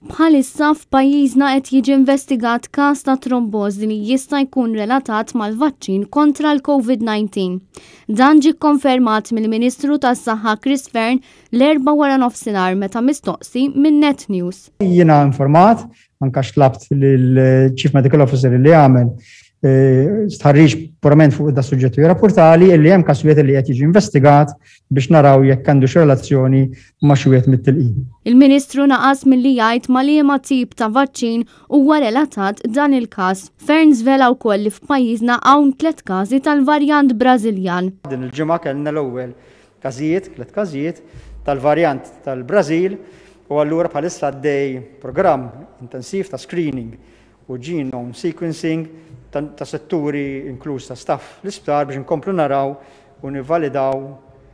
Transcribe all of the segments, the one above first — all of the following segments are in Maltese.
Bħalissa f'pajjiżna qed jiġi investigat każ ta' trombożi li jista' jkun relatat mal-vaċċin kontra l-COVID-19. Dan ġi konfermat mill-Ministru tas-Saħħa Chris Fern l-erba' wara nofsinhar meta mistoqsi minn Net News. Jiena informat, anke xtlabt lill-Chief Medical Officer li għamel Eh, starriġ purament fuq da suġġetti rapportali illi hemm kaswiet li qed jiġi investigat biex naraw jekk għandu relazzjoni ma' xwiet mit-tilqim. Il-Ministru naqas milli jgħid ma' liema tip ta' vaċċin huwa relatat dan il-każ. Fern żvela wkoll li f'pajjiżna hawn tliet każi tal-varjant Brażiljan. Din il-ġimgħa kellna l-ewwel każijiet, tliet każijiet tal-varjant tal-Brażil u allura bħalissa dej programm intensiv ta' screening u genome sequencing ta' setturi inkluż ta' staff l-isptar biex nkomplu naraw u nivvalidaw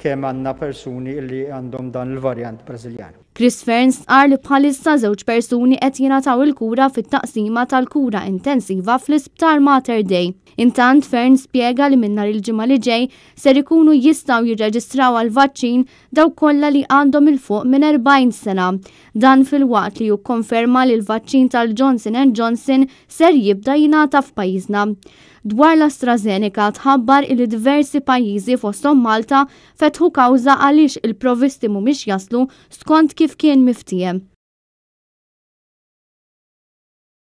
kemm għandna persuni li għandhom dan il-varjant Brażiljan. Chris Ferns qal li bħalissa żewġ persuni qed jingħataw il-kura fit-taqsima tal-kura intensiva fl-isptar Mater Day. Intant Ferns spjega li minnar il-ġimgħa li ġej ser ikunu jistgħu jirreġistraw għal vaċċin daw kollha li għandhom il-fuq minn 40 sena. Dan fil-waqt li jukkonferma li l-vaċċin tal-Johnson Johnson ser jibda jingħata f'pajjiżna dwar l-AstraZeneca tħabbar il diversi pajjiżi fostom Malta fetħu kawża għaliex il-provisti mumiex jaslu skont kif kien miftiem.